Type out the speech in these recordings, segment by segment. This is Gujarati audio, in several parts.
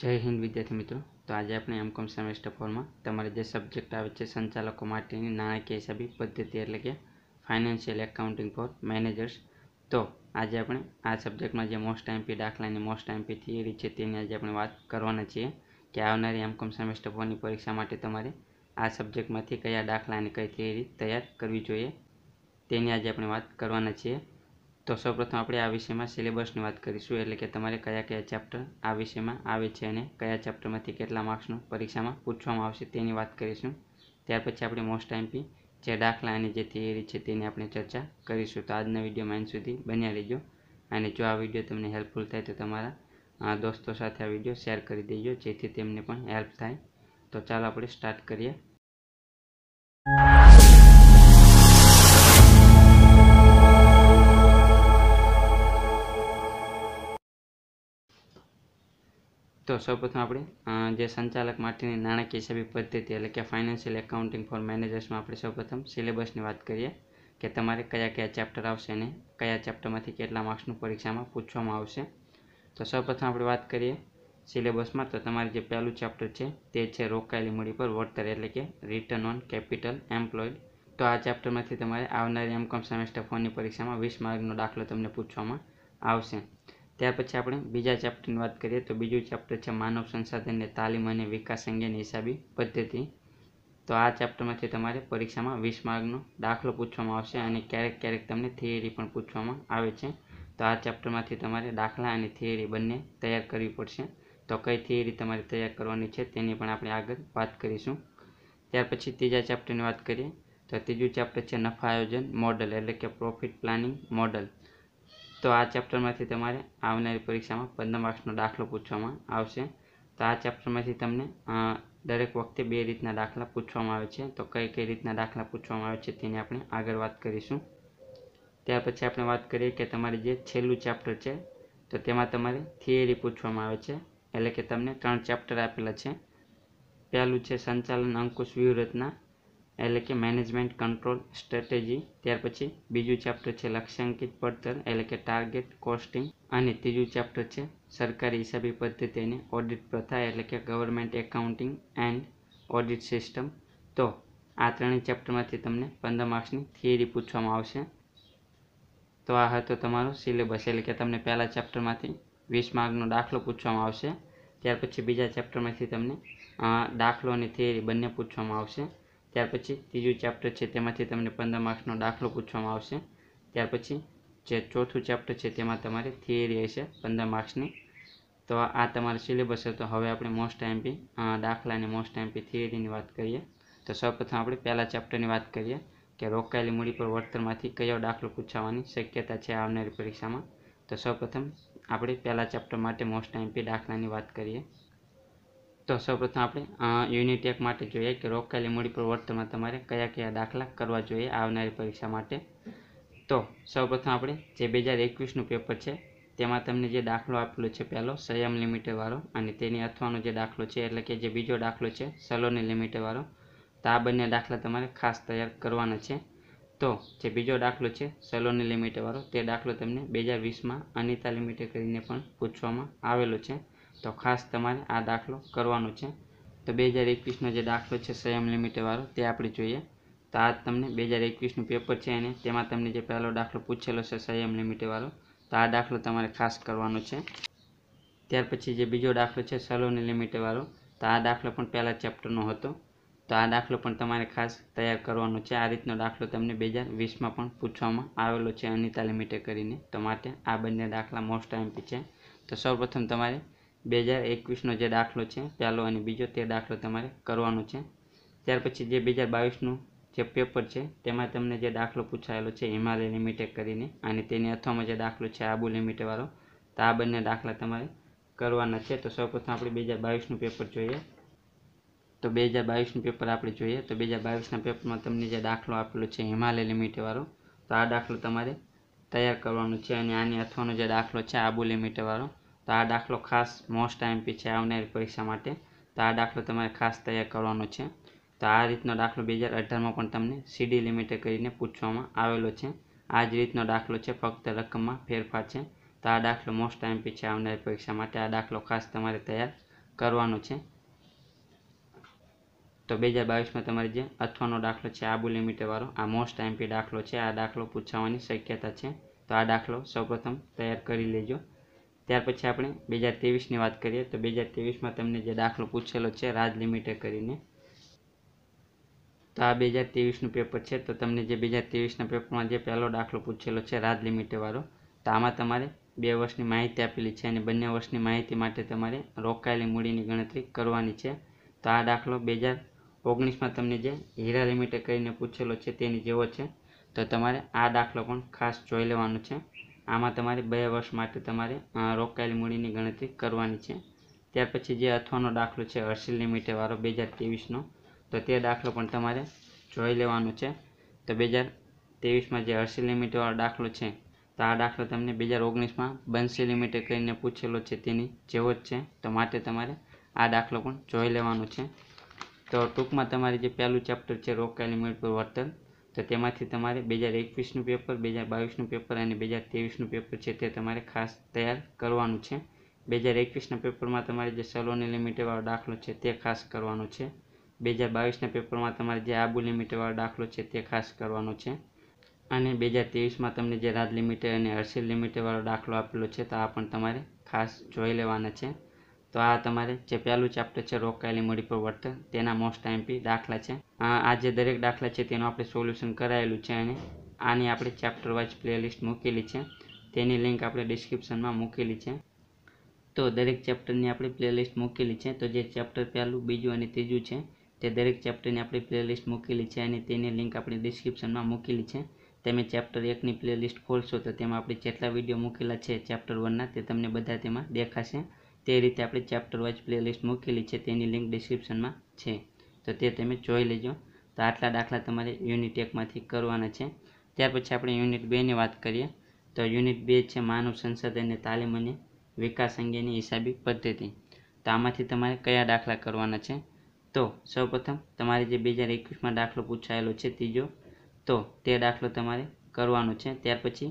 જય હિન્દ વિદ્યાર્થી મિત્રો તો આજે આપણે એમ કોમ સેમેસ્ટર ફોરમાં તમારે જે સબ્જેક્ટ આવે છે સંચાલકો માટેની નાણાકીય હિસાબી પદ્ધતિ એટલે કે ફાઇનાન્શિયલ એકાઉન્ટિંગ ફોર મેનેજર્સ તો આજે આપણે આ સબ્જેક્ટમાં જે મોસ્ટ એમપી દાખલાની મોસ્ટ એમપી થિયરી છે તેની આજે આપણે વાત કરવાના છીએ કે આવનારી એમકોમ સેમેસ્ટર ફોરની પરીક્ષા માટે તમારે આ સબ્જેક્ટમાંથી કયા દાખલા અને કઈ થિયરી તૈયાર કરવી જોઈએ તેની આજે આપણે વાત કરવાના છીએ તો સૌપ્રથમ આપણે આ વિષયમાં સિલેબસની વાત કરીશું એટલે કે તમારે કયા કયા ચેપ્ટર આ વિષયમાં આવે છે અને કયા ચેપ્ટરમાંથી કેટલા માર્ક્સનું પરીક્ષામાં પૂછવામાં આવશે તેની વાત કરીશું ત્યાર પછી આપણે મોસ્ટ ટાઈમપી જે દાખલા અને જે થિયરી છે તેની આપણે ચર્ચા કરીશું તો આજના વિડીયોમાં એન્ડ સુધી બન્યા રહેજો અને જો આ વિડીયો તમને હેલ્પફુલ થાય તો તમારા દોસ્તો સાથે આ વિડીયો શેર કરી દેજો જેથી તેમને પણ હેલ્પ થાય તો ચાલો આપણે સ્ટાર્ટ કરીએ તો સૌપ્રથમ આપણે જે સંચાલક માટેની નાણાકીય હિસાબી પદ્ધતિ એટલે કે ફાઇનાન્શિયલ એકાઉન્ટિંગ ફોર મેનેજર્સમાં આપણે સૌપ્રથમ સિલેબસની વાત કરીએ કે તમારે કયા કયા ચેપ્ટર આવશે અને કયા ચેપ્ટરમાંથી કેટલા માર્ક્સનું પરીક્ષામાં પૂછવામાં આવશે તો સૌપ્રથમ આપણે વાત કરીએ સિલેબસમાં તો તમારે જે પહેલું ચેપ્ટર છે તે છે રોકાયેલી મૂડી પર વળતર એટલે કે રિટર્ન ઓન કેપિટલ એમ્પ્લોયડ તો આ ચેપ્ટરમાંથી તમારે આવનારી એમકોમ સેમેસ્ટર ફોરની પરીક્ષામાં વીસ માર્કનો દાખલો તમને પૂછવામાં આવશે ત્યાર પછી આપણે બીજા ચેપ્ટરની વાત કરીએ તો બીજું ચેપ્ટર છે માનવ સંસાધનને તાલીમ અને વિકાસ અંગેની હિસાબી પદ્ધતિ તો આ ચેપ્ટરમાંથી તમારે પરીક્ષામાં વીસ માર્કનો દાખલો પૂછવામાં આવશે અને ક્યારેક ક્યારેક તમને થિયરી પણ પૂછવામાં આવે છે તો આ ચેપ્ટરમાંથી તમારે દાખલા અને થિયરી બંને તૈયાર કરવી પડશે તો કઈ થિયરી તમારે તૈયાર કરવાની છે તેની પણ આપણે આગળ વાત કરીશું ત્યાર પછી ત્રીજા ચેપ્ટરની વાત કરીએ તો ત્રીજું ચેપ્ટર છે નફા આયોજન મોડલ એટલે કે પ્રોફિટ પ્લાનિંગ મોડલ તો આ ચેપ્ટરમાંથી તમારે આવનારી પરીક્ષામાં પંદર માર્ક્સનો દાખલો પૂછવામાં આવશે તો આ ચેપ્ટરમાંથી તમને દરેક વખતે બે રીતના દાખલા પૂછવામાં આવે છે તો કઈ કઈ રીતના દાખલા પૂછવામાં આવે છે તેની આપણે આગળ વાત કરીશું ત્યાર પછી આપણે વાત કરીએ કે તમારે જે છેલ્લું ચેપ્ટર છે તો તેમાં તમારે થિયરી પૂછવામાં આવે છે એટલે કે તમને ત્રણ ચેપ્ટર આપેલા છે પહેલું છે સંચાલન અંકુશ વ્યૂહરચના એટલે કે મેનેજમેન્ટ કંટ્રોલ સ્ટ્રેટેજી ત્યાર પછી બીજું ચેપ્ટર છે લક્ષ્યાંકિત પડતર એટલે કે ટાર્ગેટ કોસ્ટિંગ અને ત્રીજું ચેપ્ટર છે સરકારી હિસાબી પદ્ધતિ અને ઓડિટ પ્રથા એટલે કે government accounting and audit system તો આ ત્રણેય ચેપ્ટરમાંથી તમને પંદર માર્ક્સની થિયરી પૂછવામાં આવશે તો આ હતો તમારો સિલેબસ એટલે કે તમને પહેલાં ચેપ્ટરમાંથી વીસ માર્કનો દાખલો પૂછવામાં આવશે ત્યાર પછી બીજા ચેપ્ટરમાંથી તમને દાખલો અને થિયરી બંને પૂછવામાં આવશે ત્યાર પછી ત્રીજું ચેપ્ટર છે તેમાંથી તમને પંદર માર્ક્સનો દાખલો પૂછવામાં આવશે ત્યાર પછી જે ચોથું ચેપ્ટર છે તેમાં તમારે થિયરી હશે પંદર માર્ક્સની તો આ તમારો સિલેબસ હતો હવે આપણે મોસ્ટ એમપી દાખલાની મોસ્ટ એમપી થિયરીની વાત કરીએ તો સૌપ્રથમ આપણે પહેલાં ચેપ્ટરની વાત કરીએ કે રોકાયેલી મૂડી પર વળતરમાંથી કયો દાખલો પૂછાવાની શક્યતા છે આવનારી પરીક્ષામાં તો સૌપ્રથમ આપણે પહેલાં ચેપ્ટર માટે મોસ્ટ એમપી દાખલાની વાત કરીએ તો સૌપ્રથમ આપણે યુનિટ એક માટે જોઈએ કે રોકાયેલી મૂડી પર વર્તમાં તમારે કયા કયા દાખલા કરવા જોઈએ આવનારી પરીક્ષા માટે તો સૌપ્રથમ આપણે જે બે હજાર એકવીસનું પેપર છે તેમાં તમને જે દાખલો આપેલો છે પહેલો સંયમ વાળો અને તેની અથવાનો જે દાખલો છે એટલે કે જે બીજો દાખલો છે સલોની લિમિટેડવાળો તો આ બંને દાખલા તમારે ખાસ તૈયાર કરવાના છે તો જે બીજો દાખલો છે સલોની લિમિટેડવાળો તે દાખલો તમને બે હજાર વીસમાં અનિતા લિમિટેડ કરીને પણ પૂછવામાં આવેલો છે તો ખાસ તમારે આ દાખલો કરવાનો છે તો બે હજાર એકવીસનો જે દાખલો છે સ્વયં લિમિટેડવાળો તે આપણે જોઈએ તો આ તમને બે હજાર એકવીસનું પેપર છે અને તેમાં તમને જે પહેલો દાખલો પૂછેલો છે સંયમ લિમિટેડવાળો તો આ દાખલો તમારે ખાસ કરવાનો છે ત્યાર પછી જે બીજો દાખલો છે સલોની લિમિટેડવાળો તો આ દાખલો પણ પહેલા ચેપ્ટરનો હતો તો આ દાખલો પણ તમારે ખાસ તૈયાર કરવાનો છે આ રીતનો દાખલો તમને બે હજાર વીસમાં પણ પૂછવામાં આવેલો છે અનિતા લિમિટેડ કરીને તો માટે આ બંને દાખલા મોસ્ટ એમપી છે તો સૌપ્રથમ તમારે બે હજાર એકવીસનો જે દાખલો છે પહેલો અને બીજો તે દાખલો તમારે કરવાનો છે ત્યાર પછી જે બે હજાર બાવીસનું જે પેપર છે તેમાં તમને જે દાખલો પૂછાયેલો છે હિમાલય લિમિટેડ કરીને અને તેની અથવામાં જે દાખલો છે આબુ લિમિટેડવાળો તો આ બંને દાખલા તમારે કરવાના છે તો સૌપ્રથમ આપણે બે હજાર બાવીસનું પેપર જોઈએ તો બે હજાર બાવીસનું પેપર આપણે જોઈએ તો બે હજાર બાવીસના પેપરમાં તમને જે દાખલો આપેલો છે હિમાલય લિમિટેડવાળો તો આ દાખલો તમારે તૈયાર કરવાનો છે અને આની અથવાનો જે દાખલો છે આબુ લિમિટેડવાળો તો આ દાખલો ખાસ મોસ્ટ એમપી છે આવનારી પરીક્ષા માટે તો આ દાખલો તમારે ખાસ તૈયાર કરવાનો છે તો આ રીતનો દાખલો બે હજાર અઢારમાં પણ તમને સીડી લિમિટેડ કરીને પૂછવામાં આવેલો છે આ જ રીતનો દાખલો છે ફક્ત રકમમાં ફેરફાર છે તો આ દાખલો મોસ્ટ એમપી છે આવનારી પરીક્ષા માટે આ દાખલો ખાસ તમારે તૈયાર કરવાનો છે તો બે હજાર બાવીસમાં તમારે જે અથવાનો દાખલો છે આબુ લિમિટેડવાળો આ મોસ્ટ એમપી દાખલો છે આ દાખલો પૂછાવાની શક્યતા છે તો આ દાખલો સૌપ્રથમ તૈયાર કરી લેજો ત્યાર પછી આપણે બે હજાર ત્રેવીસની વાત કરીએ તો બે હજાર ત્રેવીસમાં તમને જે દાખલો પૂછેલો છે રાજ લિમિટેડ કરીને તો આ બે હજાર ત્રેવીસનું પેપર છે તો તમને જે બે હજાર ત્રેવીસના પેપરમાં જે પહેલો દાખલો પૂછેલો છે રાજ લિમિટેડવાળો તો આમાં તમારે બે વર્ષની માહિતી આપેલી છે અને બંને વર્ષની માહિતી માટે તમારે રોકાયેલી મૂડીની ગણતરી કરવાની છે તો આ દાખલો બે હજાર ઓગણીસમાં તમને જે હીરા લિમિટેડ કરીને પૂછેલો છે તેની જેવો છે તો તમારે આ દાખલો પણ ખાસ જોઈ લેવાનો છે આમાં તમારે બે વર્ષ માટે તમારે રોકાયેલી મૂડીની ગણતરી કરવાની છે ત્યાર પછી જે અથવાનો દાખલો છે હર્ષિલ લિમિટેડવાળો બે હજાર ત્રેવીસનો તો તે દાખલો પણ તમારે જોઈ લેવાનો છે તો બે હજાર ત્રેવીસમાં જે હર્ષિલ લિમિટેડવાળો દાખલો છે તો આ દાખલો તમને બે હજાર ઓગણીસમાં બંસી લિમિટેડ કરીને પૂછેલો છે તેની જેવો જ છે તો માટે તમારે આ દાખલો પણ જોઈ લેવાનો છે તો ટૂંકમાં તમારી જે પહેલું ચેપ્ટર છે રોકાયેલી મિનિટ પર વર્તન તો તેમાંથી તમારે બે હજાર એકવીસનું પેપર બે હજાર બાવીસનું પેપર અને બે હજાર ત્રેવીસનું પેપર છે તે તમારે ખાસ તૈયાર કરવાનું છે બે હજાર એકવીસના પેપરમાં તમારે જે સલોની લિમિટેડવાળો દાખલો છે તે ખાસ કરવાનો છે બે હજાર બાવીસના પેપરમાં તમારે જે આબુ લિમિટેડવાળો દાખલો છે તે ખાસ કરવાનો છે અને બે હજાર ત્રેવીસમાં તમને જે રાજ લિમિટેડ અને હર્ષિલ લિમિટેડવાળો દાખલો આપેલો છે તો આ પણ તમારે ખાસ જોઈ લેવાના છે તો આ તમારે જે પહેલું ચેપ્ટર છે રોકાયેલી મૂડી પર વળતર તેના મોસ્ટ આઈએમપી દાખલા છે આ જે દરેક દાખલા છે તેનું આપણે સોલ્યુશન કરાયેલું છે અને આની આપણે ચેપ્ટર વાઇઝ પ્લેલિસ્ટ મૂકેલી છે તેની લિંક આપણે ડિસ્ક્રિપ્શનમાં મૂકેલી છે તો દરેક ચેપ્ટરની આપણે પ્લેલિસ્ટ મૂકેલી છે તો જે ચેપ્ટર પહેલું બીજું અને ત્રીજું છે તે દરેક ચેપ્ટરની આપણે પ્લેલિસ્ટ મૂકેલી છે અને તેની લિંક આપણે ડિસ્ક્રિપ્શનમાં મૂકેલી છે તમે ચેપ્ટર એકની પ્લેલિસ્ટ ખોલશો તો તેમાં આપણે જેટલા વિડીયો મૂકેલા છે ચેપ્ટર વનના તે તમને બધા તેમાં દેખાશે તે રીતે આપણે ચેપ્ટર વાઇઝ પ્લેલિસ્ટ મૂકેલી છે તેની લિંક ડિસ્ક્રિપ્શનમાં છે તો તે તમે જોઈ લેજો તો આટલા દાખલા તમારે યુનિટ એકમાંથી કરવાના છે ત્યાર પછી આપણે યુનિટ બેની વાત કરીએ તો યુનિટ બે છે માનવ સંસાધનની તાલીમ અને વિકાસ અંગેની હિસાબી પદ્ધતિ તો આમાંથી તમારે કયા દાખલા કરવાના છે તો સૌપ્રથમ તમારે જે બે હજાર એકવીસમાં દાખલો પૂછાયેલો છે ત્રીજો તો તે દાખલો તમારે કરવાનો છે ત્યાર પછી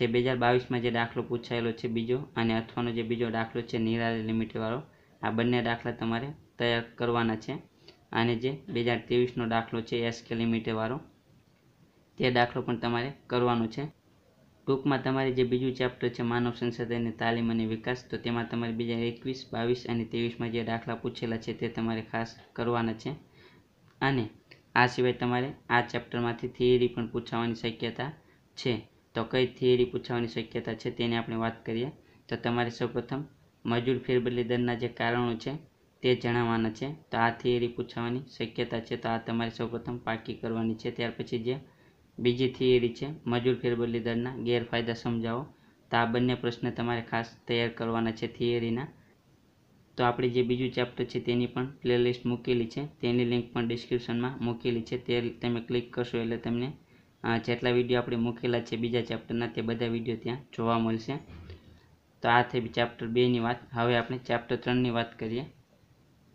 જે બે હજાર બાવીસમાં જે દાખલો પૂછાયેલો છે બીજો અને અથવાનો જે બીજો દાખલો છે નિરાલી લિમિટેડવાળો આ બંને દાખલા તમારે તૈયાર કરવાના છે અને જે બે હજાર ત્રેવીસનો દાખલો છે એસકે લિમિટેડવાળો તે દાખલો પણ તમારે કરવાનો છે ટૂંકમાં તમારે જે બીજું ચેપ્ટર છે માનવ સંસાધનની તાલીમ અને વિકાસ તો તેમાં તમારે બે હજાર એકવીસ બાવીસ અને ત્રેવીસમાં જે દાખલા પૂછેલા છે તે તમારે ખાસ કરવાના છે અને આ સિવાય તમારે આ ચેપ્ટરમાંથી થિયરી પણ પૂછાવાની શક્યતા છે તો કઈ થિયરી પૂછાવાની શક્યતા છે તેની આપણે વાત કરીએ તો તમારે સૌપ્રથમ મજૂર ફેરબદલી દરના જે કારણો છે તે જણાવવાના છે તો આ થિયરી પૂછાવાની શક્યતા છે તો આ તમારે સૌપ્રથમ પાકી કરવાની છે ત્યાર પછી જે બીજી થિયરી છે મજૂર ફેરબદલી દરના ગેરફાયદા સમજાવો તો આ બંને પ્રશ્ન તમારે ખાસ તૈયાર કરવાના છે થિયરીના તો આપણે જે બીજું ચેપ્ટર છે તેની પણ પ્લેલિસ્ટ મૂકેલી છે તેની લિંક પણ ડિસ્ક્રિપ્શનમાં મૂકેલી છે તે તમે ક્લિક કરશો એટલે તમને જેટલા વિડીયો આપણે મૂકેલા છે બીજા ચેપ્ટરના તે બધા વિડીયો ત્યાં જોવા મળશે તો આ થઈ ચેપ્ટર બેની વાત હવે આપણે ચેપ્ટર ત્રણની વાત કરીએ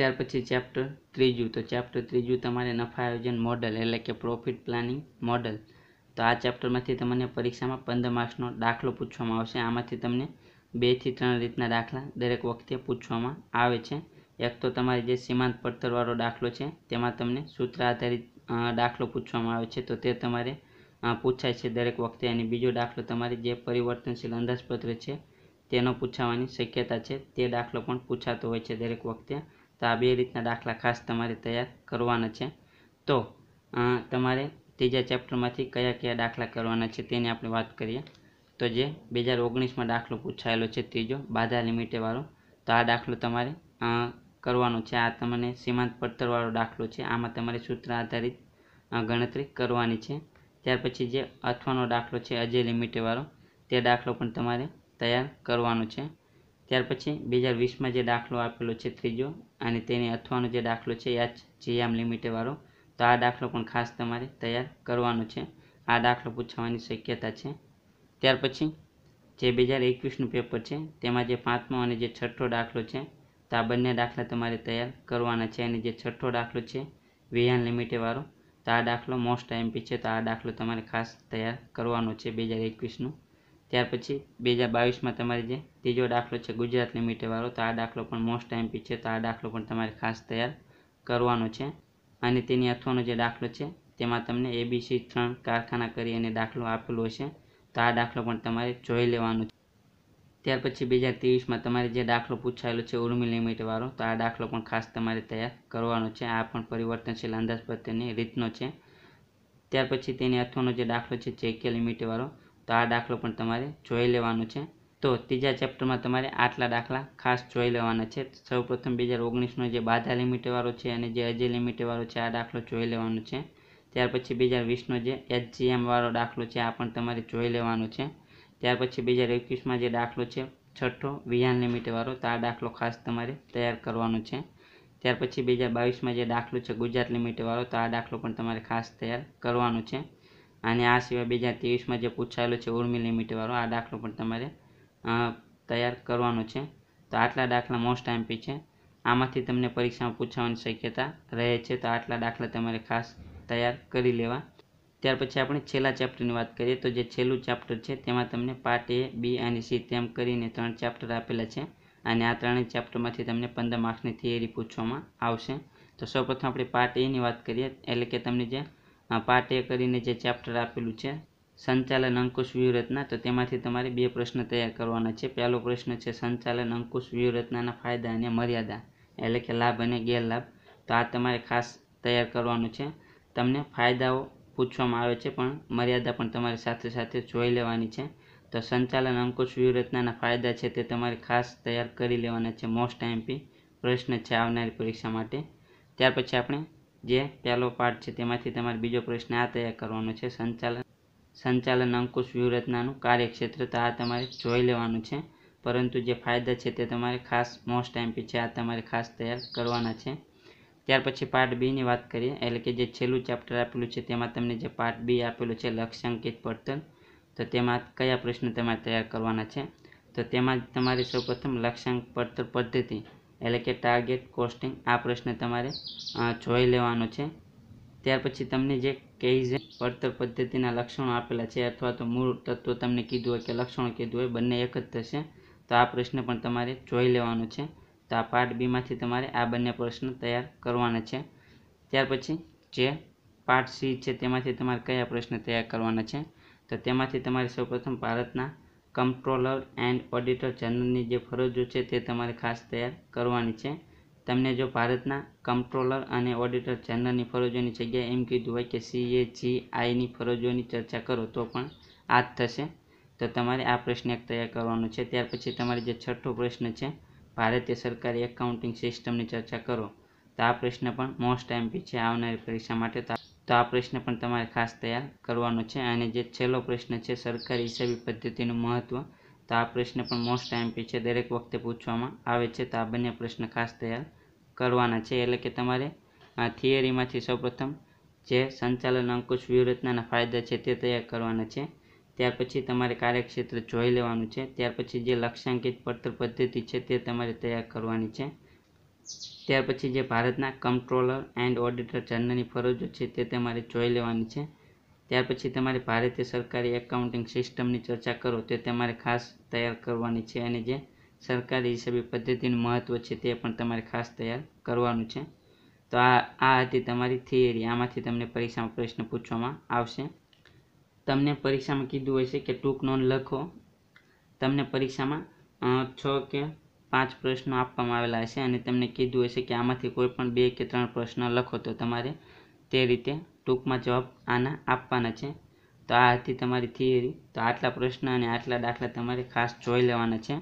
ત્યાર પછી ચેપ્ટર ત્રીજું તો ચેપ્ટર ત્રીજું તમારે નફા આયોજન મોડલ એટલે કે પ્રોફિટ પ્લાનિંગ મોડલ તો આ ચેપ્ટરમાંથી તમને પરીક્ષામાં પંદર માર્ક્સનો દાખલો પૂછવામાં આવશે આમાંથી તમને બેથી ત્રણ રીતના દાખલા દરેક વખતે પૂછવામાં આવે છે એક તો તમારી જે સીમાંત પડતરવાળો દાખલો છે તેમાં તમને સૂત્ર આધારિત દાખલો પૂછવામાં આવે છે તો તે તમારે પૂછાય છે દરેક વખતે અને બીજો દાખલો તમારે જે પરિવર્તનશીલ અંદાજપત્ર છે તેનો પૂછાવાની શક્યતા છે તે દાખલો પણ પૂછાતો હોય છે દરેક વખતે તો આ બે રીતના દાખલા ખાસ તમારે તૈયાર કરવાના છે તો તમારે ત્રીજા ચેપ્ટરમાંથી કયા કયા દાખલા કરવાના છે તેની આપણે વાત કરીએ તો જે બે હજાર ઓગણીસમાં દાખલો પૂછાયેલો છે ત્રીજો બાધા લિમિટેવાળો તો આ દાખલો તમારે કરવાનો છે આ તમને સીમાંત પડતરવાળો દાખલો છે આમાં તમારે સૂત્ર આધારિત ગણતરી કરવાની છે ત્યાર પછી જે અથવાનો દાખલો છે અજય લિમિટેડવાળો તે દાખલો પણ તમારે તૈયાર કરવાનો છે ત્યાર પછી બે હજાર વીસમાં જે દાખલો આપેલો છે ત્રીજો અને તેને અથવાનો જે દાખલો છે એચ જીએમ લિમિટેડવાળો તો આ દાખલો પણ ખાસ તમારે તૈયાર કરવાનો છે આ દાખલો પૂછવાની શક્યતા છે ત્યાર પછી જે બે હજાર એકવીસનું પેપર છે તેમાં જે પાંચમો અને જે છઠ્ઠો દાખલો છે તો આ બંને દાખલા તમારે તૈયાર કરવાના છે અને જે છઠ્ઠો દાખલો છે વિહાન લિમિટેડવાળો તો આ દાખલો મોસ્ટ આઈએમપી છે તો આ દાખલો તમારે ખાસ તૈયાર કરવાનો છે બે હજાર એકવીસનો ત્યાર પછી બે હજાર બાવીસમાં તમારે જે ત્રીજો દાખલો છે ગુજરાત લિમિટેડવાળો તો આ દાખલો પણ મોસ્ટ આઈએમપી છે તો આ દાખલો પણ તમારે ખાસ તૈયાર કરવાનો છે અને તેની અથવાનો જે દાખલો છે તેમાં તમને એબીસી ત્રણ કારખાના કરી અને દાખલો આપેલો હશે તો આ દાખલો પણ તમારે જોઈ લેવાનો છે ત્યાર પછી બે હજાર ત્રેવીસમાં તમારે જે દાખલો પૂછાયેલો છે ઉર્મી લિમિટવાળો તો આ દાખલો પણ ખાસ તમારે તૈયાર કરવાનો છે આ પણ પરિવર્તનશીલ અંદાજપત્રની રીતનો છે ત્યાર પછી તેની અથવાનો જે દાખલો છે ચેકે લિમિટવાળો તો આ દાખલો પણ તમારે જોઈ લેવાનો છે તો ત્રીજા ચેપ્ટરમાં તમારે આટલા દાખલા ખાસ જોઈ લેવાના છે સૌપ્રથમ બે હજાર ઓગણીસનો જે બાધા લિમિટવાળો છે અને જે અજય લિમિટવાળો છે આ દાખલો જોઈ લેવાનો છે ત્યાર પછી બે હજાર વીસનો જે એચજીએમવાળો દાખલો છે આ પણ તમારે જોઈ લેવાનો છે ત્યાર પછી બે હજાર એકવીસમાં જે દાખલો છે છઠ્ઠો વિહાન લિમિટેડવાળો તો આ દાખલો ખાસ તમારે તૈયાર કરવાનો છે ત્યાર પછી બે હજાર બાવીસમાં જે દાખલો છે ગુજરાત લિમિટેડવાળો તો આ દાખલો પણ તમારે ખાસ તૈયાર કરવાનો છે અને આ સિવાય બે હજાર ત્રેવીસમાં જે પૂછાયેલો છે ઉર્મી લિમિટવાળો આ દાખલો પણ તમારે તૈયાર કરવાનો છે તો આટલા દાખલા મોસ્ટ એમપી છે આમાંથી તમને પરીક્ષામાં પૂછાવાની શક્યતા રહે છે તો આટલા દાખલા તમારે ખાસ તૈયાર કરી લેવા ત્યાર પછી આપણે છેલ્લા ચેપ્ટરની વાત કરીએ તો જે છેલ્લું ચેપ્ટર છે તેમાં તમને પાર્ટ એ બી અને સી તેમ કરીને ત્રણ ચેપ્ટર આપેલા છે અને આ ત્રણેય ચેપ્ટરમાંથી તમને પંદર માર્ક્સની થિયરી પૂછવામાં આવશે તો સૌપ્રથમ આપણે પાર્ટ એની વાત કરીએ એટલે કે તમને જે પાર્ટ એ કરીને જે ચેપ્ટર આપેલું છે સંચાલન અંકુશ વ્યૂહરચના તો તેમાંથી તમારે બે પ્રશ્ન તૈયાર કરવાના છે પહેલો પ્રશ્ન છે સંચાલન અંકુશ વ્યૂહરચનાના ફાયદા અને મર્યાદા એટલે કે લાભ અને ગેરલાભ તો આ તમારે ખાસ તૈયાર કરવાનું છે તમને ફાયદાઓ પૂછવામાં આવે છે પણ મર્યાદા પણ તમારે સાથે સાથે જોઈ લેવાની છે તો સંચાલન અંકુશ વ્યૂહરચનાના ફાયદા છે તે તમારે ખાસ તૈયાર કરી લેવાના છે મોસ્ટ આઈએમપી પ્રશ્ન છે આવનારી પરીક્ષા માટે ત્યાર પછી આપણે જે પહેલો પાઠ છે તેમાંથી તમારે બીજો પ્રશ્ન આ તૈયાર કરવાનો છે સંચાલન સંચાલન અંકુશ વ્યૂહરચનાનું કાર્યક્ષેત્ર તો આ તમારે જોઈ લેવાનું છે પરંતુ જે ફાયદા છે તે તમારે ખાસ મોસ્ટ એમપી છે આ તમારે ખાસ તૈયાર કરવાના છે ત્યાર પછી પાર્ટ બીની વાત કરીએ એટલે કે જે છેલ્લું ચેપ્ટર આપેલું છે તેમાં તમને જે પાર્ટ બી આપેલું છે લક્ષ્યાંકિત પડતર તો તેમાં કયા પ્રશ્ન તમારે તૈયાર કરવાના છે તો તેમાં તમારે સૌપ્રથમ લક્ષ્યાંક પડતર પદ્ધતિ એટલે કે ટાર્ગેટ કોસ્ટિંગ આ પ્રશ્ન તમારે જોઈ લેવાનો છે ત્યાર પછી તમને જે કેઇઝ પડતર પદ્ધતિના લક્ષણો આપેલા છે અથવા તો મૂળ તત્વ તમને કીધું હોય કે લક્ષણો કીધું હોય બંને એક જ થશે તો આ પ્રશ્ન પણ તમારે જોઈ લેવાનો છે તો આ પાર્ટ બીમાંથી તમારે આ બંને પ્રશ્ન તૈયાર કરવાના છે ત્યાર પછી જે પાર્ટ સી છે તેમાંથી તમારે કયા પ્રશ્ન તૈયાર કરવાના છે તો તેમાંથી તમારે સૌપ્રથમ ભારતના કંટ્રોલર એન્ડ ઓડિટર જનરલની જે ફરજો છે તે તમારે ખાસ તૈયાર કરવાની છે તમને જો ભારતના કંટ્રોલર અને ઓડિટર જનરલની ફરજોની જગ્યાએ એમ કીધું હોય કે સીએ જી આઈની ફરજોની ચર્ચા કરો તો પણ આ થશે તો તમારે આ પ્રશ્ન એક તૈયાર કરવાનો છે ત્યાર પછી તમારે જે છઠ્ઠો પ્રશ્ન છે ભારતીય સરકારી એકાઉન્ટિંગ સિસ્ટમની ચર્ચા કરો તો આ પ્રશ્ન પણ મોસ્ટ એમપી છે આવનારી પરીક્ષા માટે તો આ પ્રશ્ન પણ તમારે ખાસ તૈયાર કરવાનો છે અને જે છેલ્લો પ્રશ્ન છે સરકારી હિસાબી પદ્ધતિનું મહત્ત્વ તો આ પ્રશ્ન પણ મોસ્ટ એમપી છે દરેક વખતે પૂછવામાં આવે છે તો આ બંને પ્રશ્ન ખાસ તૈયાર કરવાના છે એટલે કે તમારે થિયરીમાંથી સૌપ્રથમ જે સંચાલન અંકુશ વ્યૂહરચનાના ફાયદા છે તે તૈયાર કરવાના છે ત્યાર પછી તમારે કાર્યક્ષેત્ર જોઈ લેવાનું છે ત્યાર પછી જે લક્ષ્યાંકિત પત્ર પદ્ધતિ છે તે તમારે તૈયાર કરવાની છે ત્યાર પછી જે ભારતના કંટ્રોલર એન્ડ ઓડિટર જનરલની ફરજો છે તે તમારે જોઈ લેવાની છે ત્યાર પછી તમારે ભારતીય સરકારી એકાઉન્ટિંગ સિસ્ટમની ચર્ચા કરો તે તમારે ખાસ તૈયાર કરવાની છે અને જે સરકારી હિસાબી પદ્ધતિનું મહત્ત્વ છે તે પણ તમારે ખાસ તૈયાર કરવાનું છે તો આ આ હતી તમારી થિયરી આમાંથી તમને પરીક્ષામાં પ્રશ્ન પૂછવામાં આવશે તમને પરીક્ષામાં કીધું હોય છે કે ટૂંક નોંધ લખો તમને પરીક્ષામાં છ કે પાંચ પ્રશ્નો આપવામાં આવેલા હશે અને તમને કીધું હશે કે આમાંથી કોઈ પણ બે કે ત્રણ પ્રશ્ન લખો તો તમારે તે રીતે ટૂંકમાં જવાબ આના આપવાના છે તો આ હતી તમારી થિયરી તો આટલા પ્રશ્ન અને આટલા દાખલા તમારે ખાસ જોઈ લેવાના છે